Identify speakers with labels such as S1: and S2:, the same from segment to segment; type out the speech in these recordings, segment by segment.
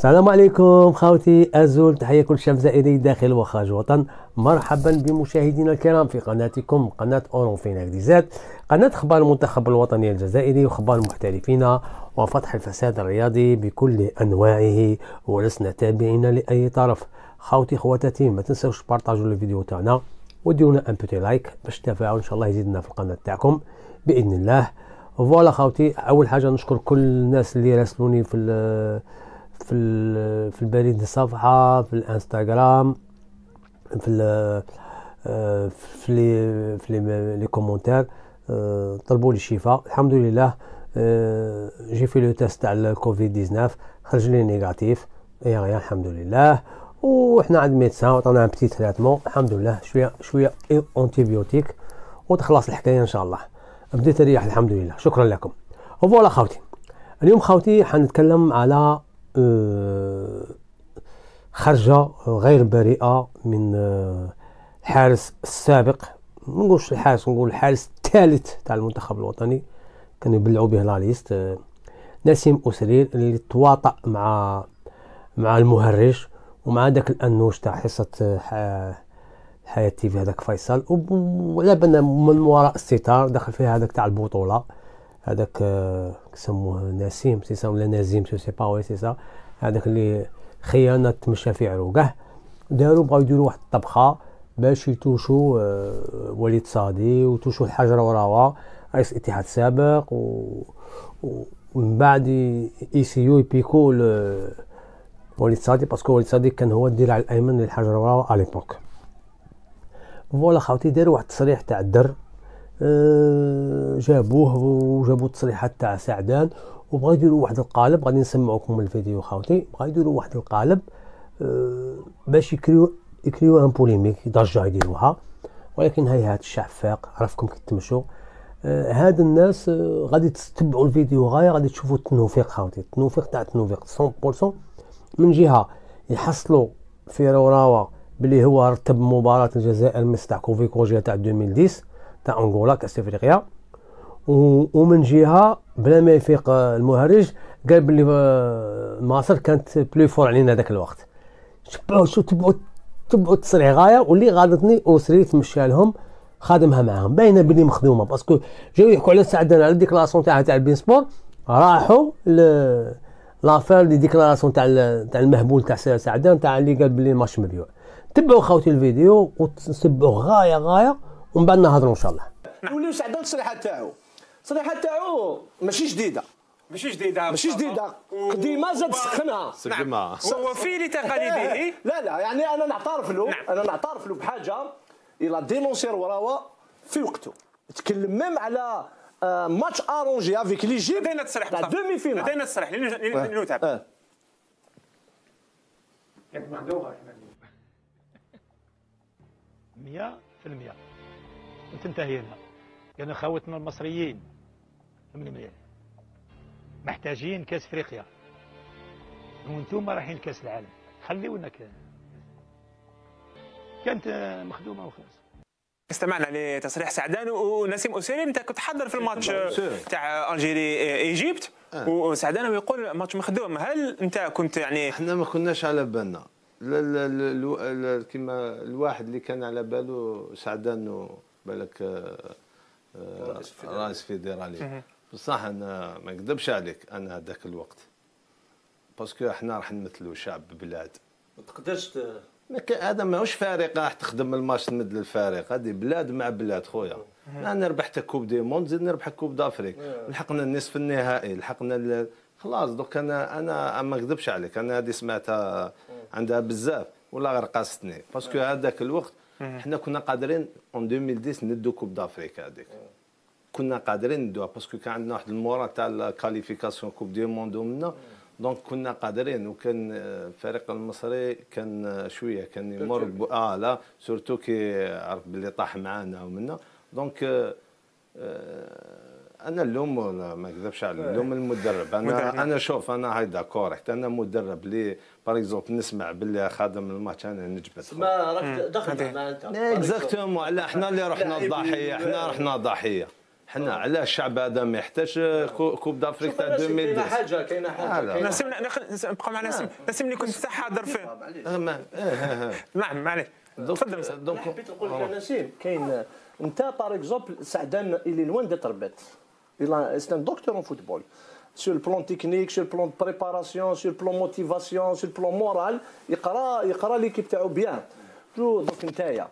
S1: السلام عليكم خاوتي أزول تحية كل شاب زائري داخل وخارج الوطن مرحبا بمشاهدينا الكرام في قناتكم قناة أورونفيناك ديزات قناة أخبار المنتخب الوطني الجزائري وأخبار المحترفين وفتح الفساد الرياضي بكل أنواعه ولسنا تابعين لأي طرف خاوتي خواتاتي ما تنساوش بارطاجوا الفيديو تاعنا وديرونا ان بوتي لايك باش التفاعل ان شاء الله يزيدنا في القناه تاعكم باذن الله فوالا خاوتي اول حاجه نشكر كل الناس اللي راسلوني في في في البريد الصفحه في الانستغرام في آه، في لي في لي كومونتير آه، طلبوا لي الشفاء الحمد لله جي في لو تيست تاع الكوفيد 19 خرج لي نيجاتيف اي غير الحمد لله وحنا عند ميدسان عطانا ان بيتي تريتمون الحمد لله شويه شويه انتيبيوتيك وتخلص الحكايه ان شاء الله بديت اريح الحمد لله شكرا لكم وفوالا خاوتي اليوم خاوتي حنتكلم على آه، خرجة غير بريئة من آه، الحارس السابق ما نقولش الحارس نقول الحارس الثالث تاع المنتخب الوطني كان يبلعوا به لا ليست آه، نسيم أسرير اللي تواطأ مع مع المهرج ومع داك الأنوش تاع حصة حياة تيفي هذاك فيصل وعلى بالنا من وراء الستار دخل فيها هذاك تاع البطولة هذاك آه، كسموه نسيم سي ولا نزيم سو سي با وي سي سا هذاك اللي خيانه تمشى في عروقه داروا بغاو يديروا واحد الطبخه باش يتوشوا آه، وليد صادي وتوشوا الحجره وراوا رئيس الاتحاد السابق و ومن بعد يسيو يبيكو آه، وليد صادي باسكو وليد صادي كان هو الدراع الايمن للحجره وراوا اليبوك فوالا خاوتي داروا واحد التصريح تاع الدر آه، جابوه وجابوا التصريحات تاع سعدان وبغا يديروا واحد القالب غادي نسمعوكم الفيديو خاوتي بغا يديروا واحد القالب آه، باش يكريو يكريو ان بوليميك ضجه يديروها ولكن هيهات الشعب فاق عرفكم كي تمشوا آه، هاد الناس غادي تتبعوا الفيديو غاية غادي تشوفوا التنوفيق خاوتي التنوفيق تاع التنوفيق 100% من جهه يحصلوا في روراوا بلي هو رتب مباراه الجزائر مستع كوفيكو تاع 2010 تاع انغولا كاس افريقيا ومن جهه بلا ما يفيق المهرج قال بلي آه، مصر كانت بلو فور علينا ذاك الوقت شبعوا شو تبعوا تبعوا تسريع غايه واللي غادتني وسريت تمشى لهم خادمها معاهم باينه بلي مخدومه باسكو جاو يحكوا على سعدنا على ديكلاراسيون تاعها تاع البين سبور راحوا ل لافير دي ديكلاراسيون تاع تاع المهبول تاع سعدان تاع اللي قال بلي الماتش مبيوع تبعوا خاوتي الفيديو وتسبوا غايه غايه ومن بعد نهضروا ان شاء الله
S2: نوليو نعم. سعداو التصريحات تاعو التصريحات تاعو ماشي جديده ماشي جديده ماشي جديده قديمه زاد سخنها نعم. سخنها هو في لتقاليده لا لا يعني انا نعترف له نعم. انا نعترف له بحاجه الى دينونسي وراوا في وقته تكلم ميم على آه، ماتش ارونجي افيك ليجيب لدينا تصريح لا دومي فينا لدينا تصريح لنتعب
S1: كانت معدوغه
S2: 100% وتنتهي هنا يعني خوتنا المصريين من مليح محتاجين كاس افريقيا وانتم رايحين لكاس العالم خليونا كان كانت
S3: مخدومه وخلاص استمعنا لتصريح سعدان ونسيم اسيري انت كنت حاضر في الماتش تاع الجيري ايجيبت آه. وسعدان يقول ماتش مخدوم هل انت كنت يعني احنا ما كناش على بالنا كما الواحد اللي كان على باله سعدان بالك آه، آه، رئيس فيدرالي بصح انا ما نكذبش عليك انا هذاك الوقت باسكو احنا راح نمثلوا شعب بلاد ما تقدرش هذا ماهوش فريق راح تخدم الماتش تمد للفريق هذه بلاد مع بلاد خويا انا ربحت كوب دي موند زيد نربح كوب دافريك لحقنا النصف النهائي لحقنا خلاص دوك انا انا ما نكذبش عليك انا هذه سمعتها عندها بزاف ولا غير قاستني باسكو هذاك الوقت حنا كنا قادرين اون 2010 ندو كوب دافريكا هذيك كنا قادرين ندوها باسكو كان عندنا واحد المورا تاع الكاليفيكاسيون كوب دي موند ومنا دونك كنا قادرين وكان الفريق المصري كان شويه كان يمر اه لا سورتو كي عرف باللي طاح معانا ومنا دونك آه, آه، انا اليوم ما نكذبش على إيه. اليوم المدرب انا انا شوف انا داكور حتى انا مدرب لي باغ اكزومبل نسمع باللي خادم الماتش انا نجبد
S2: ما راك دخلت معناتها اكزاكتومون
S3: إيه، على احنا اللي رحنا الضحيه احنا رحنا ضحيه حنا آه. على الشعب هذا ما يحتاج آه، كوب دافريك تاع 2010 كاينه حاجه كاينه حاجه آه، نسيم نبقى مع نسيم نسيم اللي كنت حاضر فيه
S2: نعم معليش تفضل دونك حبيت نقول لك نسيم كاين انت باغ اكزومبل سعدان اللي لوان دي تربيت C'est un docteur en football. Sur le plan technique, sur le plan de préparation, sur le plan motivation, sur le plan moral, il fera l'équipe bien. un Ntaya,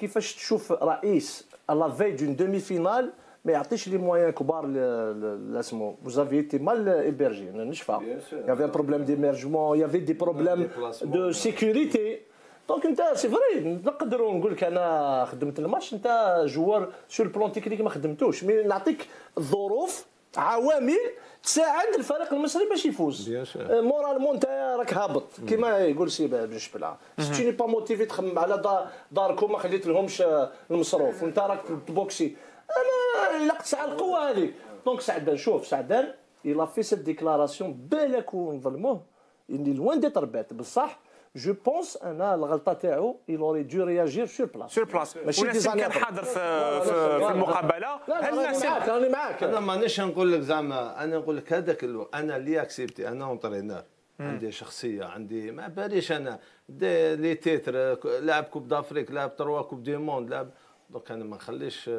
S2: Il fait que tu Raïs à la veille d'une demi-finale, mais à les moyens que barre le, le, vous avez été mal hébergé, Il y avait un problème d'émergement, il y avait des problèmes de sécurité. دونك انت سي فري نقدروا نقول لك انا خدمت الماتش انت جوار سور البلون تكنيك ما خدمتوش مي نعطيك الظروف عوامل تساعد الفريق المصري باش يفوز أه، مورالمون انت راك هابط كما يقول سي بن شبلعه سي ني با موتيفي تخمم على داركم ما خليت لهمش آه، المصروف وانت راك تبوكسي انا لقت ساعه القوه هذيك دونك سعدان شوف سعدان الا في سيت ديكلاراسيون بالك ونظلموه اللي لوان ديتر بات بصح جو بونس انا الغلطه تاعو il aurait dû réagir sur place sur place ماشي ديزا كان حاضر في, في المقابله هل ناسب انا معاك انا
S3: مانيش نقول لك زعما انا نقول لك هذاك انا اللي اكسبتي انا اونترينور عندي شخصيه عندي ما باليش انا دي لي تيتر لاعب كوب دافريك لاعب تروا كوب دي موند لاعب دونك انا ما نخليش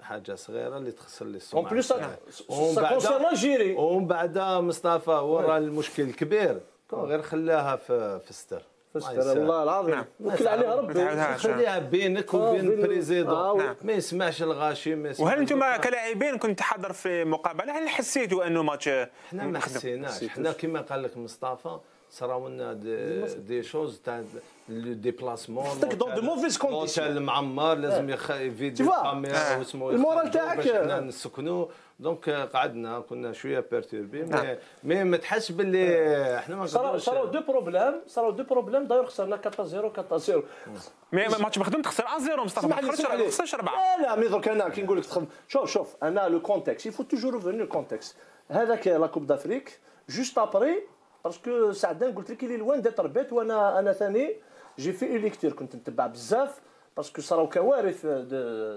S3: حاجه صغيره اللي تخسر لي السمعه اون بليس ومن بعد مصطفى وراه المشكل كبير غير خلاها في, في الستر استر الله العظيم نعم. وكل عليها ربي نعم. خليها بينك آه، وبين البريزيدون آه نعم. ما يسمعش الغاشي ما يسمعش وهل انتم كلاعبين كنت حاضر في مقابله هل حسيتوا انه ماتش احنا ما حسيناش حسيت. حسيت. كما قال لك مصطفى صراونا دي, دي شوز تاع لو ديبلاسمون دون دو موفيز كونديسيون لوتيل معمر لازم يخ فيديو كاميرا واسمو المورال تاعك باش حنا نسكنوا دونك قعدنا كنا شويه بيرتوربي مي مي ما تحسش باللي احنا ما نقدروش
S2: صاروا دو بروبليم صاروا دو بروبليم داير خسرنا 4 0 4 0
S3: مي ماتش مخدوم تخسر 0 مصطفى ما تخسرش
S2: 4 لا لا مي درك انا كي نقول لك شوف شوف انا لو كونتكست يفو توجور ريفوني لو كونتكست هذاك لا كوب دافريك جوست ابري باسكو سعدان قلت لك اللي لوان تربيت وانا انا ثاني جي في اليكتير كنت نتبع بزاف باسكو صراو كوارث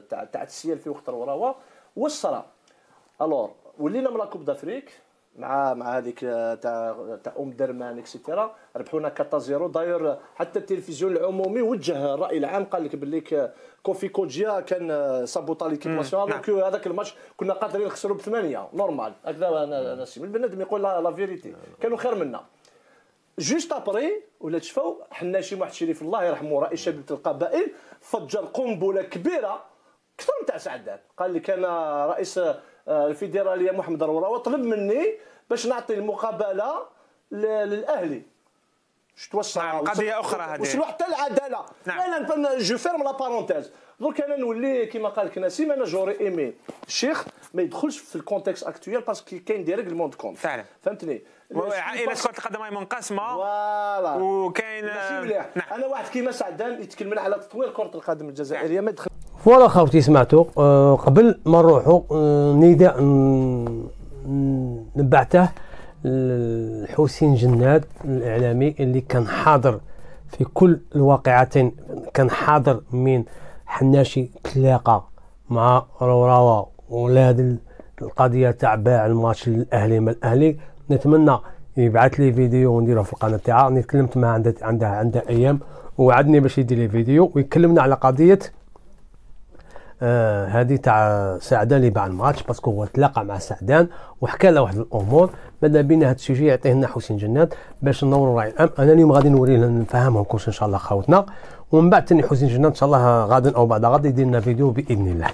S2: تاع تاع السيال في وقت الوراوه واش صرا الور ولينا من لاكوب دافريك مع مع هذيك تاع تاع ام درمان اكسترا ربحونا 4 0 داير حتى التلفزيون العمومي وجه الراي العام قال لك بليك كوفي كوجيا كان سابوطا ليكيب ناسيونال دونك هذاك الماتش كنا قادرين نخسروا بثمانيه نورمال هكذا انا نسيم البنادم يقول لا فيريتي كانوا خير منا جوست ابري ولا تشفاو حنا شي واحد شريف الله يرحمه رئيس شبيبه القبائل فجر قنبله كبيره اكثر من تاع سعدان قال لك انا رئيس الفيدراليه آه، محمد روره وطلب مني باش نعطي المقابله للاهلي توسع قضيه اخرى هذه وصلوا حتى العداله نعم. انا جو فيرم لا بارونتيز انا نولي كيما قال لك نسيم انا جوري ايمي الشيخ ما يدخلش في الكونتكست اكتويال باسكو كاين دي ريغلمون كونت فعلا فهمتني عائله كره القدم منقسمه فوالا وكاين مليح نعم. انا واحد كيما سعدان يتكلم على تطوير كره القدم الجزائريه ما دخل
S1: فوالا خوتي سمعتوا أه قبل ما نروحوا euh, أه نداء نبعته الحسين جناد الاعلامي اللي كان حاضر في كل الواقعتين كان حاضر من حناشي تلاقى مع روراوا ولاد القضيه تاع باع الماتش الاهلي ما الاهلي نتمنى يبعث لي فيديو ونديره في القناه تاعها انا تكلمت معاه عندها عندها ايام ووعدني باش يدير لي فيديو ويكلمنا على قضيه آه هذه تاع سعدان اللي باع الماتش باسكو هو تلاقى مع سعدان وحكى له واحد الامور ماذا بينا هذا الشيء يعطيه لنا حسين جنات باش نوروا راعي الام انا اليوم غادي نوريه نفهمهم كلش ان شاء الله خاوتنا ومن بعد ثاني حسين جنات ان شاء الله غادا او بعد غادي يدير لنا فيديو باذن الله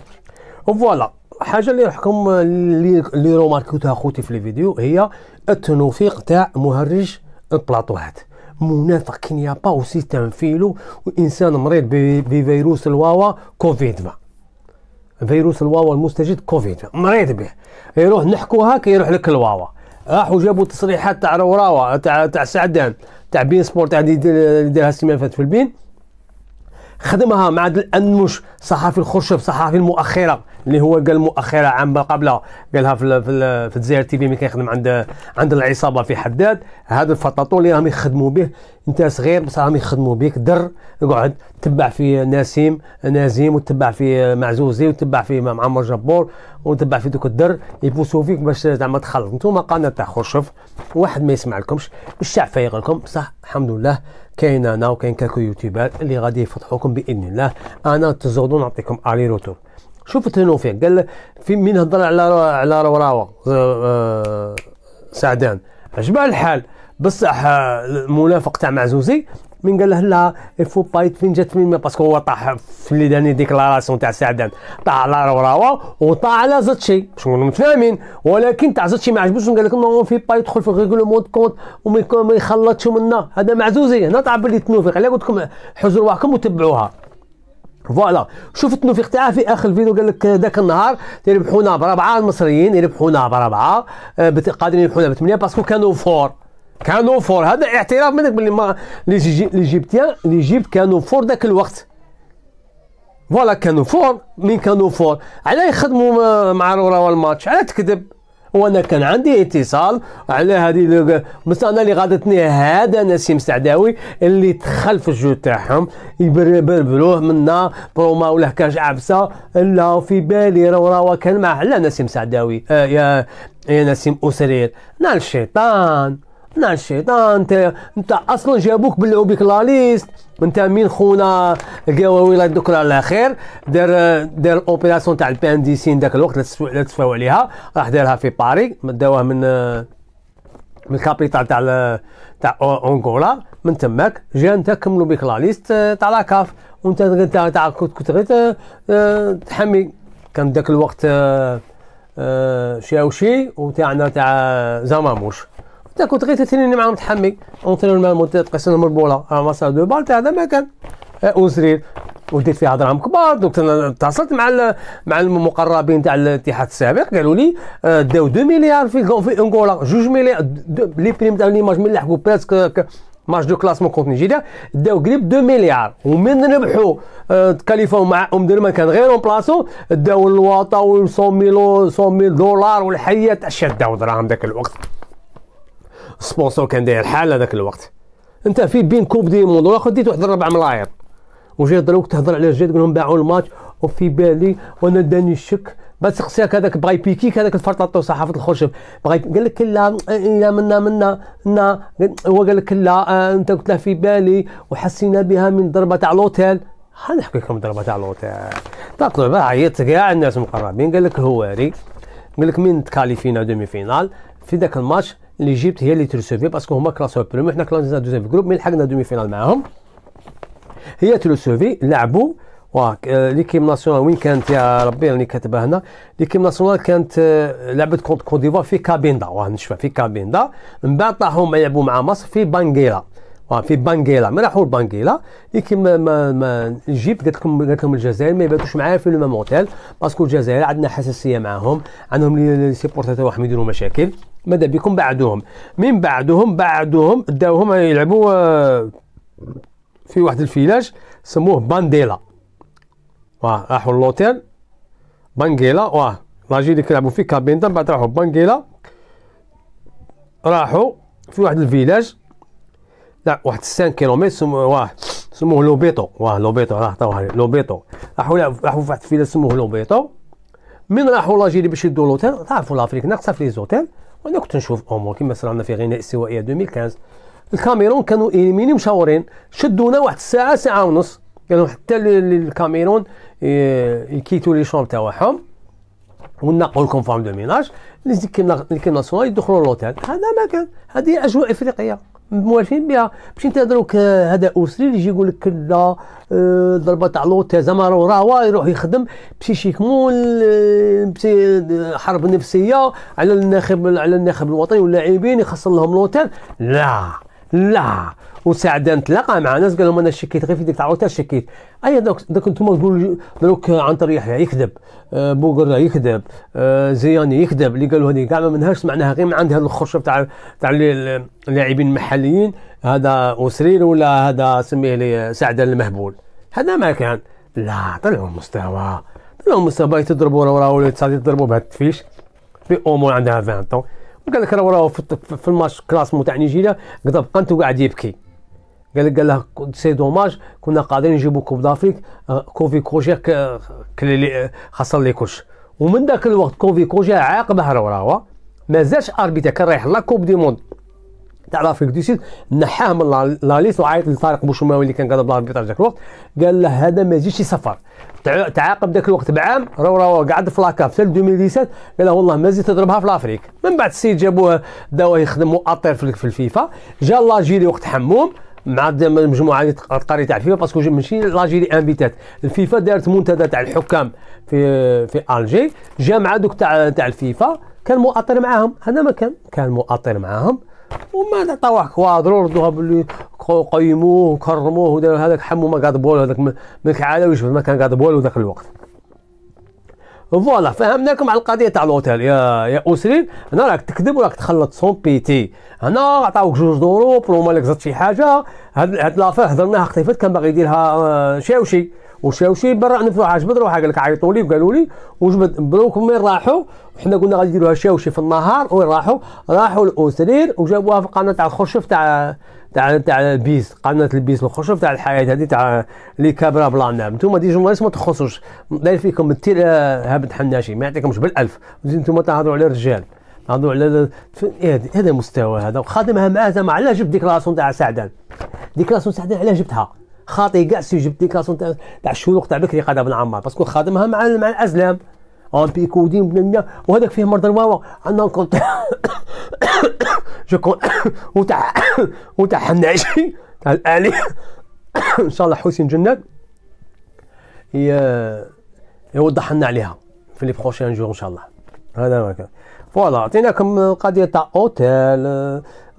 S1: وفوالا حاجه اللي راحكم اللي روماركوتها خوتي في الفيديو هي التنوفيق تاع مهرج البلاطوهات منافق كينيا با وسيستم فيلو وانسان مريض بفيروس الواوا كوفيد 19 فيروس الواوا المستجد كوفيد مريض به يروح نحكو كي يروح لك الواوا راحوا جابوا تصريحات تاع روراوا تاع تاع سعدان تاع بين سبورت تاع يعني اللي دارها السيمانه فاتت في البين خدمها مع الانمش صحفي الخرشف صحفي المؤخره اللي هو قال مؤخره عام قبلها قالها في في الجزائر تي في ملي كيخدم عند عند العصابه في حداد هذا الفطاطون اللي راهم يخدموا به انت صغير بصح راهم يخدموا بك در اقعد تبع في نسيم نازيم وتبع في معزوزي وتبع في معمر جبور وتبع في دوك الدر يبوسوا فيك باش زعما تخلط نتوما قناه تاع خرشف واحد ما يسمع لكمش الشعب فايق لكم بصح الحمد لله كاين انا وكاين كاكو يوتيوبر اللي غادي يفضحوكم باذن الله انا تزودوا نعطيكم الي روتور شوف تنو فيه قال في مين هضر على على روراوا آه، سعدان عجبها الحال بصح المنافق تاع معزوزي من قال له لا الفو بايت فين جات فين باسكو هو طاح في اللي داني ديكلاراسيون تاع سعدان طاح على روراوا وطاح على زتشي باش نكونوا متفاهمين ولكن تاع زتشي ما عجبوش قال لكم نو في با يدخل في الريغلومون كونت وما يخلطش منا هذا معزوزي هنا تاع باللي تنوفق على قلت لكم حزوا رواحكم وتبعوها فوالا شفت انه في اختراع في اخر الفيديو قال لك ذاك النهار يربحونا بربعه المصريين يربحونا بربعه آه، قادرين يربحونا بثمانيه باسكو كانوا فور كانوا فور هذا اعتراف منك باللي ما ليجيبتيان ليجيبت كانوا فور ذاك الوقت فوالا كانوا فور مين كانوا فور علاه يخدموا آه، مع رورا والماتش علاه تكذب وانا كان عندي اتصال على هذه مثلا انا اللي غادتني هذا نسيم سعداوي اللي دخل في الجو تاعهم يبربلوه منا بروما ولا كاش عبسه لا في بالي راه راه كان مع على نسيم سعداوي آه يا يا نسيم اسرير نال الشيطان نا الشيطان انت انت اصلا جابوك لا ليست انت مين خونا القواوي الله يذكر على خير دار دار اوبيراسيون تاع البانديسين ذاك الوقت لا تسفاو عليها راح دارها في باري داوها من من الكابيتال تاع تاع انغولا من تماك جا انت كملوا بك لا ليست تاع لاكاف وانت تاع كنت غير آه، آه، تحمي كان ذاك الوقت آه، شاوشي وتاعنا تاع زماموش تا كنت غير تثنيني مع المتحمي اونترينور مع المدرب قسم ما صار دو بال تاع هذا ما كان اوزريل أه، وديت فيها هضره كبار دوك اتصلت مع مع المقربين تاع الاتحاد السابق قالوا لي أه، داو 2 مليار في في انغولا جوج مليار لي بريم تاع ليماج من لحقوا بريسك ماتش دو كلاسمون كونت نيجيريا داو قريب 2 مليار ومن ربحوا أه، تكاليفوا مع ام ما كان غير اون بلاصو داو الواطا و 100 ميلو 100 ميل دولار والحيه تاع داو دراهم ذاك الوقت سبونسور كان داير حال هذاك الوقت انت في بين كوب دي موند واخا ديت واحد الربع ملاير وجيت دروك تهضر على جد تقول لهم باعوا الماتش وفي بالي وانا داني الشك بس تسقسيك هذاك بغا بيكي هذاك الفرطاطو صحافه الخشب بغا قال لك لا لا إيه، منا منا نا هو قال لك لا آه، انت قلت له في بالي وحسينا بها من ضربه تاع لوتيل نحكي لكم ضربه تاع لوتيل تطلع بقى عيطت كاع الناس المقربين قال لك هواري قال لك مين تكاليفينا دومي فينال في ذاك الماتش ليجيبت هي اللي ترسوفي باسكو هما كلاسو بريمو حنا كلاسنا دوزيام في جروب مي لحقنا دومي فينال معاهم هي ترسوفي لعبوا وا آه، ليكيم ناسيونال وين كانت يا ربي راني كاتبها هنا ليكيم ناسيونال كانت آه، لعبت كونت كوت ديفوار في كابيندا واه نشفى في كابيندا من بعد طاحوا يلعبوا مع مصر في بانغيلا في بانغيلا ما راحوا لبانغيلا ليكيب ما ما, ما جيبت قالت لكم قالت لهم الجزائر ما يباتوش معايا في لو مونتيل باسكو الجزائر عندنا حساسيه معاهم عندهم لي سيبورتاتور واحد يديروا مشاكل ماذا بكم بعدهم من بعدهم بعدهم داوهم يلعبوا آه، في واحد الفيلاج سموه بانديلا واه راحوا لوتيل بانجيلا واه لاجي اللي كيلعبوا في كابينتا من بعد راحوا بانجيلا راحوا في واحد الفيلاج لا واحد 5 كيلومتر سموه واه سموه لوبيتو واه لوبيتو راه عطاوها لوبيتو راحوا راحوا في واحد الفيلاج سموه لوبيتو من راحوا اللي باش يدوا لوتيل تعرفوا لافريك ناقصه في لي زوتيل انا كنت نشوف امور كما صرنا في غناء استوائيه 2015 الكاميرون كانوا ايليميني مشاورين شدونا واحد الساعه ساعه ونص كانوا حتى الكاميرون آه، يكيتوا لي شون تاعهم ونقوا لكم فورم دو ميناج ليكيب ناسيونال يدخلوا لوتيل هذا ما كان هذه اجواء افريقيه موالفين بها باش انت دروك هذا اسري اللي يجي يقول لك لا آه، ضربه تاع لوتيل زعما راهو يروح يخدم بسيشيكمون آه، آه، حرب نفسيه على الناخب على الناخب الوطني واللاعبين يخسر لهم لوتيل لا لا وسعدان تلاقى مع ناس قال لهم انا شكيت غير في ديك تعاود شكيت اي دوك دوك انتم تقول دوك عنتر يحيى يكذب آه بوغر يكذب آه زياني يكذب اللي قالوا هذه كاع ما منهاش معناها غير من عند هذا الخرشه تاع تاع اللاعبين المحليين هذا وسرير ولا هذا سميه لي سعدان المهبول هذا ما كان لا طلعوا مستوى طلعوا مستوى تضربوا راه ولا تضربوا بهذا التفيش في امور عندها 20 طون وقال لك راه في الماتش كلاس تاع نيجيريا قد بقى انت قاعد يبكي قال قال له سي دوماج كنا قادرين نجيبو كوب دافريك آه، كوفي كوجي خسر لي آه، كلش ومن ذاك الوقت كوفي كوجي بهر وراوا مازالش اربيتا كان رايح لا كوب دي موند تاع لافريك دي سيد نحاه من لا ليست وعيط لطارق بوشماوي اللي كان قاعد بالاربيتر ذاك الوقت قال له هذا ما يجيش يسفر تعاقب ذاك الوقت بعام راهو راهو قعد في لاكاف حتى 2017 قال له والله مازال تضربها في لافريك من بعد السيد جابوه داوه يخدم مؤطر في الفيفا جا لاجيري وقت حموم مع المجموعه القاريه تاع الفيفا باسكو ماشي لاجيري انفيتات الفيفا دارت منتدى تاع الحكام في في الجي جا مع دوك تاع تاع الفيفا كان مؤطر معاهم هذا ما كان كان مؤطر معاهم وما عطاوه كوادرو ردوها باللي قيموه وكرموه هذاك حمو ما قاد بول هذاك ما كعالاويش ما كان قاد بول ذاك الوقت فوالا فهمناكم على القضيه تاع لوتيل يا يا اسرين هنا راك تكذب وراك تخلط سون بيتي هنا عطاوك جوج دورو بلو مالك زدت شي حاجه هاد, هاد لافير هضرناها خطيفت كان باغي يديرها شاوشي آه، وشاوشي برا نفوا حاجه روحها قال لك عيطوا لي وقالوا لي وجبت بروك وين راحوا وحنا قلنا غادي نديروها شاوشي في النهار وين راحوا راحوا لاسرير وجابوها في قناه تاع الخرشف تاع تاع تاع البيس قناه البيس الخرشف تاع الحياه هذه تاع لي كابرا بلانا نتوما دي جورناليست ما تخصوش داير فيكم التير آه، هابط حناشي ما يعطيكمش بالالف نتوما تهضروا على الرجال تهضروا على إيه، هذا المستوى هذا وخادمها معاه زعما علاش جبت ديكلاسيون تاع سعدان ديكلاسيون سعدان علاش جبتها خاطي كاع لي كاسون تاع تاع الشروق تاع بكري قاد بن عمار باسكو خادمها مع مع الازلام اون بيكودين وهذاك فيه مرض الواوا عندنا كنت جو كنت وتاع وتاع حناجي تاع الالي ان شاء الله حسين جنات يوضح لنا عليها في لي بروشين جور ان شاء الله هذا ما كان فوالا عطيناكم قضيه تاع اوتيل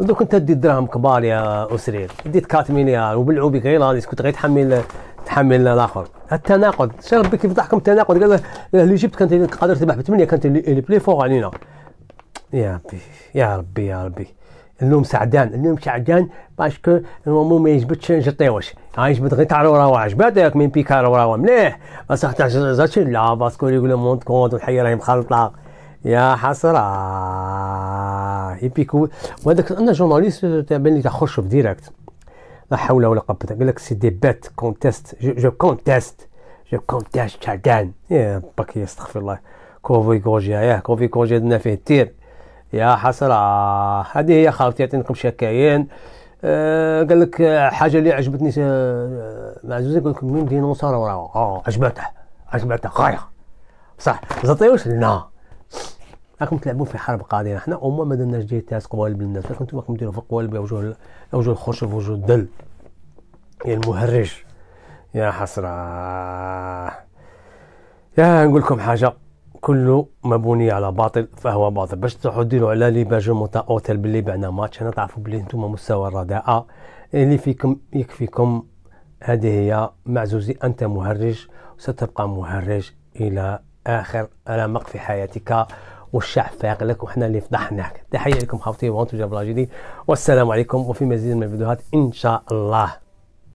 S1: دوك انت دي دراهم كبار يا اسرير ديت 4 مليار وبلعوا بك غير لاليس كنت غير تحمل تحمل الاخر التناقض ربي كيف ضحكم التناقض قال ليجيبت كانت قادر تربح ب 8 كانت لي بلي فور علينا يا ربي يا ربي يا ربي اللوم سعدان اللوم سعدان باسكو مو ما يجبدش جطيوش هاي يجبد غير تاع راه عجباتك من بيكار راه مليح بصح تاع لا باسكو يقول مونت كونت والحياه راهي مخلطه يا حسرة يبيكو وهذاك انا جورناليست تبان لي تخش في ديريكت لا حول ولا قوة قال لك سي دي بات كونتيست جو كونتيست جو كونتيست شادان يا باكي استغفر الله كوفي كوجيا يا كوفي كوجيا درنا فيه التير يا حسرة هذه هي خالتي عطينكم شكايين أه، قال لك حاجه اللي عجبتني أه، معزوز يقول لك ميم ديناصور اه عجبته عجبته غايه صح زطيوش لا راكم تلعبوا في حرب قاضيه حنا وما ما درناش جيتات قوالب للناس راكم نتوما راكم ديروا في قوالب وجوه وجوه الخشب وجوه الدل يا المهرج يا حسره يا نقول لكم حاجه كل ما بني على باطل فهو باطل باش تروحوا ديروا على لي باجو موتا اوتيل باللي بعنا ماتش انا تعرفوا بلي نتوما مستوى الرداءه اللي فيكم يكفيكم هذه هي معزوزي انت مهرج وستبقى مهرج الى اخر رمق في حياتك والشعب فايق لك وحنا اللي فضحناك تحية لكم حبيبتي وأنتم جاب والسلام عليكم وفي مزيد من الفيديوهات إن شاء الله